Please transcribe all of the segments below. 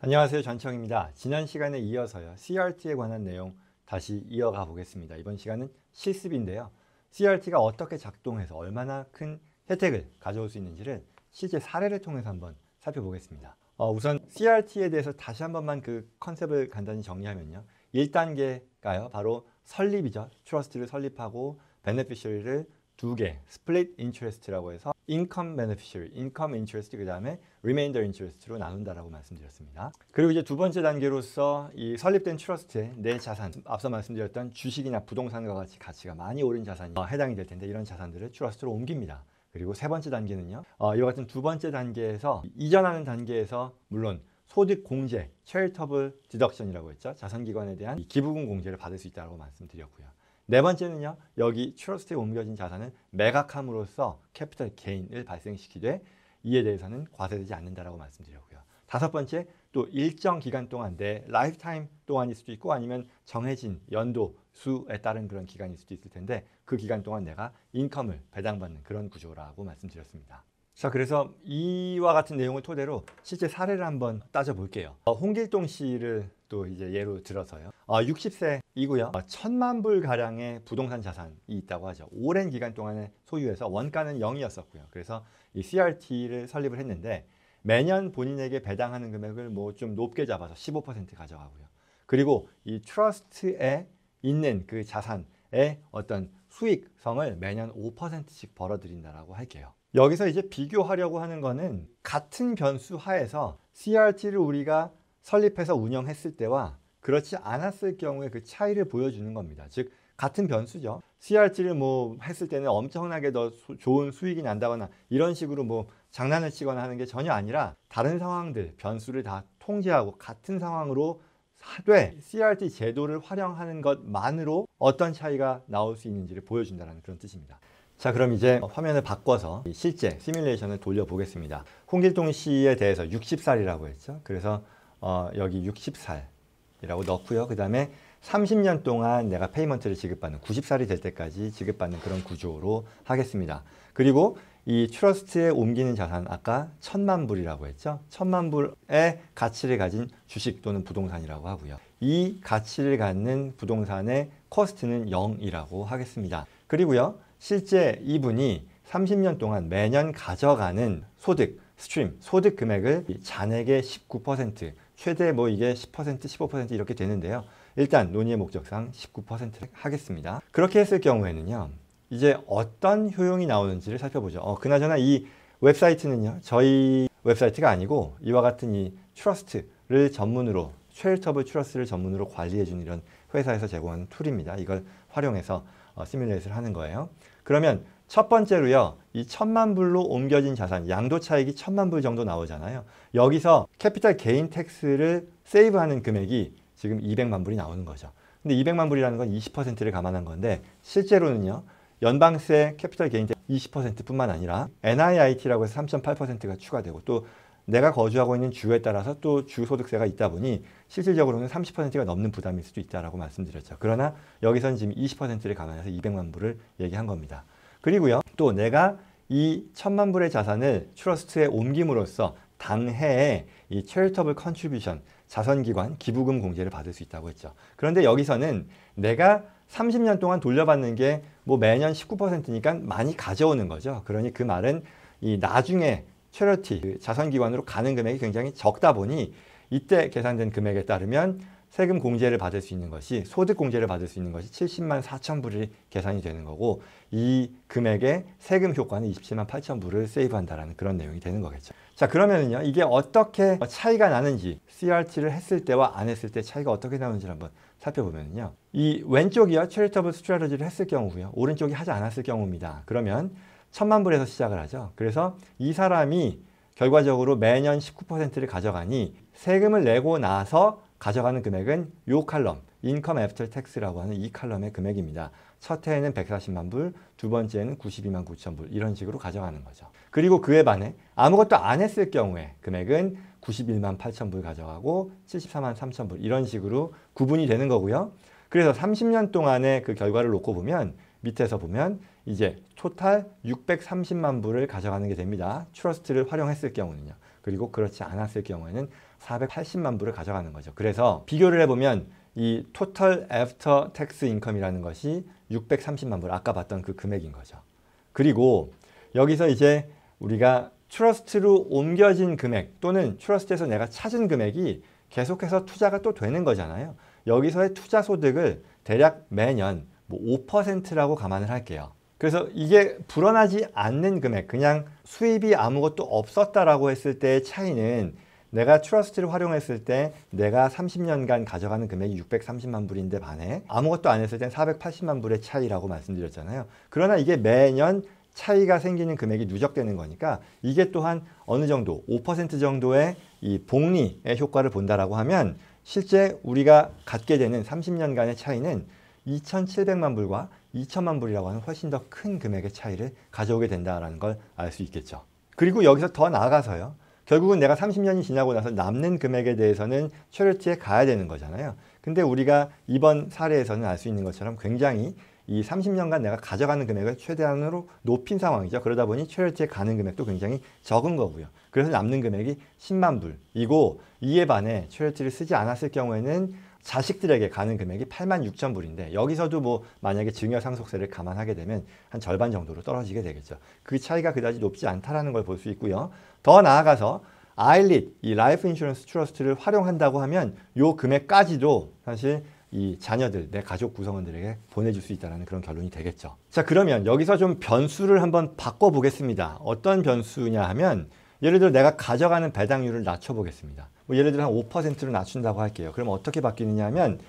안녕하세요. 전청입니다. 지난 시간에 이어서요. CRT에 관한 내용 다시 이어가 보겠습니다. 이번 시간은 실습인데요. CRT가 어떻게 작동해서 얼마나 큰 혜택을 가져올 수 있는지를 실제 사례를 통해서 한번 살펴보겠습니다. 어, 우선 CRT에 대해서 다시 한 번만 그 컨셉을 간단히 정리하면요. 1단계가요. 바로 설립이죠. 트러스트를 설립하고 베네피셜리를두 개, 스플릿 인트레스트라고 해서 income beneficiary, income interest 그 다음에 remainder interest로 나눈다라고 말씀드렸습니다. 그리고 이제 두 번째 단계로서 이 설립된 트러스트의 내 자산, 앞서 말씀드렸던 주식이나 부동산과 같이 가치가 많이 오른 자산이 어, 해당이 될 텐데 이런 자산들을 트러스트로 옮깁니다. 그리고 세 번째 단계는요. 어, 이와 같은 두 번째 단계에서 이전하는 단계에서 물론 소득 공제, charitable deduction이라고 했죠. 자산기관에 대한 기부금 공제를 받을 수 있다고 말씀드렸고요. 네 번째는요. 여기 트러스트에 옮겨진 자산은 매각함으로써 캐피털 개인을 발생시키되 이에 대해서는 과세되지 않는다라고 말씀드렸고요. 다섯 번째, 또 일정 기간 동안 내 네, 라이프타임 동안일 수도 있고 아니면 정해진 연도 수에 따른 그런 기간일 수도 있을 텐데 그 기간 동안 내가 인컴을 배당받는 그런 구조라고 말씀드렸습니다. 자, 그래서 이와 같은 내용을 토대로 실제 사례를 한번 따져볼게요. 어, 홍길동 씨를 또 이제 예로 들어서요. 아, 60세이고요. 아, 천만 불 가량의 부동산 자산이 있다고 하죠. 오랜 기간 동안에 소유해서 원가는 0이었었고요. 그래서 이 CRT를 설립을 했는데 매년 본인에게 배당하는 금액을 뭐 좀 높게 잡아서 15% 가져가고요. 그리고 이 트러스트에 있는 그 자산의 어떤 수익성을 매년 5%씩 벌어들인다라고 할게요. 여기서 이제 비교하려고 하는 거는 같은 변수 하에서 CRT를 우리가 설립해서 운영했을 때와 그렇지 않았을 경우에 그 차이를 보여주는 겁니다. 즉 같은 변수죠. c r t 를뭐 했을 때는 엄청나게 더 소, 좋은 수익이 난다거나 이런 식으로 뭐 장난을 치거나 하는 게 전혀 아니라 다른 상황들 변수를 다 통제하고 같은 상황으로 사되 CRT 제도를 활용하는 것만으로 어떤 차이가 나올 수 있는지를 보여준다는 그런 뜻입니다. 자 그럼 이제 화면을 바꿔서 실제 시뮬레이션을 돌려보겠습니다. 홍길동 씨에 대해서 60살이라고 했죠. 그래서 어, 여기 60살이라고 넣고요. 그 다음에 30년 동안 내가 페이먼트를 지급받는 90살이 될 때까지 지급받는 그런 구조로 하겠습니다. 그리고 이 트러스트에 옮기는 자산 아까 천만 불이라고 했죠. 천만 불의 가치를 가진 주식 또는 부동산이라고 하고요. 이 가치를 갖는 부동산의 코스트는 0이라고 하겠습니다. 그리고요. 실제 이분이 30년 동안 매년 가져가는 소득, 스트림, 소득 금액을 잔액의 19% 최대 뭐 이게 10% 15% 이렇게 되는데요. 일단 논의의 목적상 19% 하겠습니다. 그렇게 했을 경우에는요. 이제 어떤 효용이 나오는지를 살펴보죠. 어, 그나저나 이 웹사이트는요. 저희 웹사이트가 아니고 이와 같은 이 트러스트를 전문으로 쉘터블 트러스를 전문으로 관리해주는 이런 회사에서 제공하는 툴입니다. 이걸 활용해서 어, 시뮬레이트를 하는 거예요. 그러면 첫 번째로요. 이 천만 불로 옮겨진 자산, 양도 차익이 천만 불 정도 나오잖아요. 여기서 캐피탈 개인 텍스를 세이브하는 금액이 지금 200만 불이 나오는 거죠. 근데 200만 불이라는 건 20%를 감안한 건데 실제로는요. 연방세 캐피탈 개인 텍스 20%뿐만 아니라 NIIT라고 해서 3.8%가 추가되고 또 내가 거주하고 있는 주에 따라서 또 주소득세가 있다 보니 실질적으로는 30%가 넘는 부담일 수도 있다라고 말씀드렸죠. 그러나 여기서는 지금 20%를 감안해서 200만 불을 얘기한 겁니다. 그리고요. 또 내가 이 천만 불의 자산을 트러스트에 옮김으로써 당해에 이 체리터블 컨트리뷰션 자선기관 기부금 공제를 받을 수 있다고 했죠. 그런데 여기서는 내가 30년 동안 돌려받는 게 뭐 매년 19%니까 많이 가져오는 거죠. 그러니 그 말은 이 나중에 체러티 그 자선기관으로 가는 금액이 굉장히 적다 보니 이때 계산된 금액에 따르면 세금 공제를 받을 수 있는 것이 소득 공제를 받을 수 있는 것이 70만 4천 불이 계산이 되는 거고 이금액의 세금 효과는 27만 8천 불을 세이브한다라는 그런 내용이 되는 거겠죠. 자 그러면은요 이게 어떻게 차이가 나는지 CRT를 했을 때와 안 했을 때 차이가 어떻게 나오는지를 한번 살펴보면요 이 왼쪽이요 체리터블 스트라러지를 했을 경우고요 오른쪽이 하지 않았을 경우입니다. 그러면 천만 불에서 시작을 하죠. 그래서 이 사람이 결과적으로 매년 19%를 가져가니 세금을 내고 나서 가져가는 금액은 요 칼럼, 인컴 애프터 텍스라고 하는 이 칼럼의 금액입니다. 첫 해에는 140만 불, 두 번째는 에 92만 9천 불 이런 식으로 가져가는 거죠. 그리고 그에 반해 아무것도 안 했을 경우에 금액은 91만 8천 불 가져가고 74만 3천 불 이런 식으로 구분이 되는 거고요. 그래서 30년 동안의 그 결과를 놓고 보면 밑에서 보면 이제 토탈 630만 불을 가져가는 게 됩니다. 트러스트를 활용했을 경우는요. 그리고 그렇지 않았을 경우에는 480만 불을 가져가는 거죠. 그래서 비교를 해보면 이 토탈 애프터 텍스 인컴이라는 것이 630만 불 아까 봤던 그 금액인 거죠. 그리고 여기서 이제 우리가 트러스트로 옮겨진 금액 또는 트러스트에서 내가 찾은 금액이 계속해서 투자가 또 되는 거잖아요. 여기서의 투자 소득을 대략 매년 뭐 5%라고 감안을 할게요. 그래서 이게 불어나지 않는 금액, 그냥 수입이 아무것도 없었다라고 했을 때의 차이는 내가 트러스트를 활용했을 때 내가 30년간 가져가는 금액이 630만 불인데 반해 아무것도 안 했을 땐 480만 불의 차이라고 말씀드렸잖아요. 그러나 이게 매년 차이가 생기는 금액이 누적되는 거니까 이게 또한 어느 정도 5% 정도의 이 복리의 효과를 본다라고 하면 실제 우리가 갖게 되는 30년간의 차이는 2,700만 불과 2 0 0 0만 불이라고 하는 훨씬 더 큰 금액의 차이를 가져오게 된다는걸 알 수 있겠죠. 그리고 여기서 더 나아가서요. 결국은 내가 30년이 지나고 나서 남는 금액에 대해서는 최저치에 가야 되는 거잖아요. 근데 우리가 이번 사례에서는 알 수 있는 것처럼 굉장히 이 30년간 내가 가져가는 금액을 최대한으로 높인 상황이죠. 그러다 보니 최저치에 가는 금액도 굉장히 적은 거고요. 그래서 남는 금액이 10만 불이고 이에 반해 최저치를 쓰지 않았을 경우에는 자식들에게 가는 금액이 8만 6천 불인데 여기서도 뭐 만약에 증여 상속세를 감안하게 되면 한 절반 정도로 떨어지게 되겠죠. 그 차이가 그다지 높지 않다라는 걸 볼 수 있고요. 더 나아가서 아일릿, 이 라이프 인슈런스 트러스트를 활용한다고 하면 요 금액까지도 사실 이 자녀들, 내 가족 구성원들에게 보내줄 수 있다는 그런 결론이 되겠죠. 자, 그러면 여기서 좀 변수를 한번 바꿔보겠습니다. 어떤 변수냐 하면 예를 들어 내가 가져가는 배당률을 낮춰보겠습니다. 뭐 예를 들어 한 5%로 낮춘다고 할게요. 그럼 어떻게 바뀌느냐면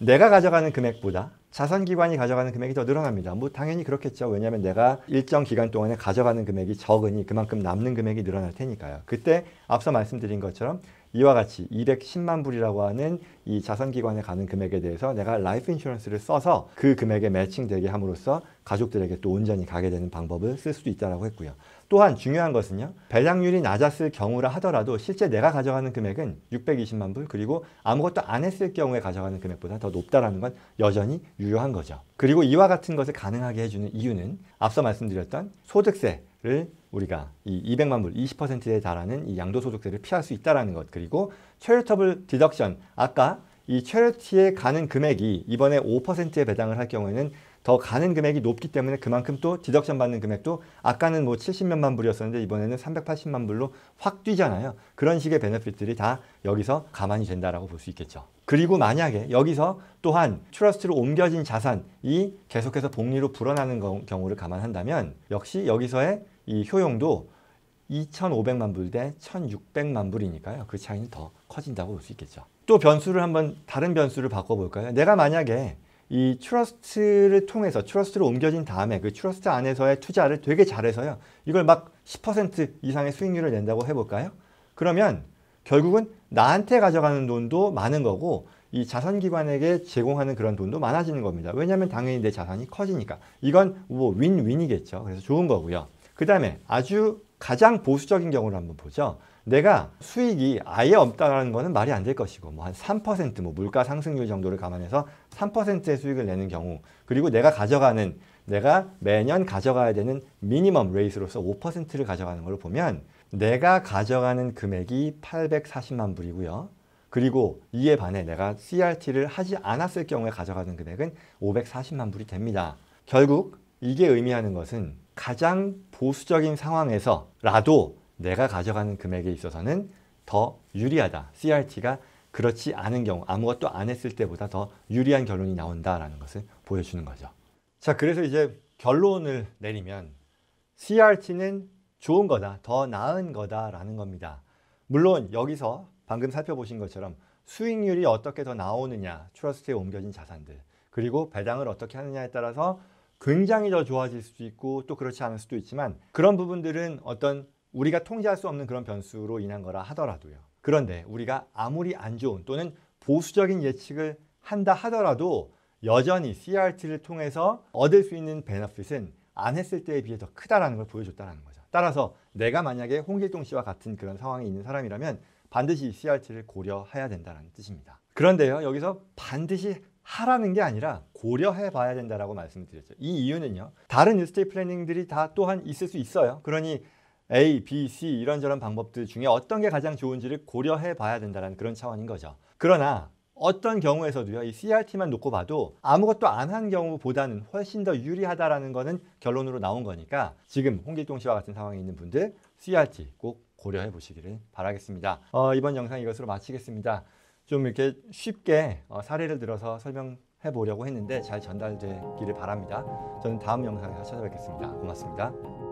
내가 가져가는 금액보다 자산기관이 가져가는 금액이 더 늘어납니다. 뭐 당연히 그렇겠죠. 왜냐하면 내가 일정 기간 동안에 가져가는 금액이 적으니 그만큼 남는 금액이 늘어날 테니까요. 그때 앞서 말씀드린 것처럼 이와 같이 210만 불이라고 하는 이 자산기관에 가는 금액에 대해서 내가 라이프 인슈런스를 써서 그 금액에 매칭되게 함으로써 가족들에게 또 온전히 가게 되는 방법을 쓸 수도 있다고 했고요. 또한 중요한 것은요. 배당률이 낮았을 경우라 하더라도 실제 내가 가져가는 금액은 620만 불 그리고 아무것도 안 했을 경우에 가져가는 금액보다 더 높다는 건 여전히 유효한 거죠. 그리고 이와 같은 것을 가능하게 해주는 이유는 앞서 말씀드렸던 소득세를 우리가 이 200만 불 20%에 달하는 이 양도소득세를 피할 수 있다는 것 그리고 체리터블 디덕션 아까 이 체리티에 가는 금액이 이번에 5%에 배당을 할 경우에는 더 가는 금액이 높기 때문에 그만큼 또 디덕션 받는 금액도 아까는 뭐 70몇만 불이었었는데 이번에는 380만 불로 확 뛰잖아요. 그런 식의 베네핏들이 다 여기서 가만히 된다라고 볼 수 있겠죠. 그리고 만약에 여기서 또한 트러스트로 옮겨진 자산이 계속해서 복리로 불어나는 경우를 감안한다면 역시 여기서의 이 효용도 2,500만 불 대 1,600만 불이니까요. 그 차이는 더 커진다고 볼 수 있겠죠. 또 변수를 한번 다른 변수를 바꿔볼까요? 내가 만약에 이 트러스트를 통해서 트러스트로 옮겨진 다음에 그 트러스트 안에서의 투자를 되게 잘해서요. 이걸 막 10% 이상의 수익률을 낸다고 해볼까요? 그러면 결국은 나한테 가져가는 돈도 많은 거고 이 자산기관에게 제공하는 그런 돈도 많아지는 겁니다. 왜냐하면 당연히 내 자산이 커지니까. 이건 뭐 윈윈이겠죠. 그래서 좋은 거고요. 그 다음에 아주 가장 보수적인 경우를 한번 보죠. 내가 수익이 아예 없다는 거는 말이 안 될 것이고 뭐 한 3%뭐 물가 상승률 정도를 감안해서 3%의 수익을 내는 경우 그리고 내가 가져가는 내가 매년 가져가야 되는 미니멈 레이스로서 5%를 가져가는 걸 보면 내가 가져가는 금액이 840만 불이고요. 그리고 이에 반해 내가 CRT를 하지 않았을 경우에 가져가는 금액은 540만 불이 됩니다. 결국 이게 의미하는 것은 가장 보수적인 상황에서라도 내가 가져가는 금액에 있어서는 더 유리하다. CRT가 그렇지 않은 경우 아무것도 안 했을 때보다 더 유리한 결론이 나온다라는 것을 보여주는 거죠. 자, 그래서 이제 결론을 내리면 CRT는 좋은 거다, 더 나은 거다라는 겁니다. 물론 여기서 방금 살펴보신 것처럼 수익률이 어떻게 더 나오느냐, 트러스트에 옮겨진 자산들, 그리고 배당을 어떻게 하느냐에 따라서 굉장히 더 좋아질 수도 있고 또 그렇지 않을 수도 있지만 그런 부분들은 어떤 우리가 통제할 수 없는 그런 변수로 인한 거라 하더라도요. 그런데 우리가 아무리 안 좋은 또는 보수적인 예측을 한다 하더라도 여전히 CRT를 통해서 얻을 수 있는 베너핏은 안 했을 때에 비해 더 크다라는 걸 보여줬다는 거죠. 따라서 내가 만약에 홍길동 씨와 같은 그런 상황에 있는 사람이라면 반드시 CRT를 고려해야 된다는 뜻입니다. 그런데요, 여기서 반드시 하라는 게 아니라 고려해 봐야 된다라고 말씀을 드렸죠. 이 이유는요. 다른 뉴스테이 플래닝들이 다 또한 있을 수 있어요. 그러니 A, B, C 이런저런 방법들 중에 어떤 게 가장 좋은지를 고려해 봐야 된다는 그런 차원인 거죠. 그러나 어떤 경우에서도요. 이 CRT만 놓고 봐도 아무것도 안 한 경우보다는 훨씬 더 유리하다라는 거는 결론으로 나온 거니까 지금 홍길동 씨와 같은 상황에 있는 분들 CRT 꼭 고려해 보시기를 바라겠습니다. 어, 이번 영상 이것으로 마치겠습니다. 좀 이렇게 쉽게 어, 사례를 들어서 설명해 보려고 했는데 잘 전달되기를 바랍니다. 저는 다음 영상에서 찾아뵙겠습니다. 고맙습니다.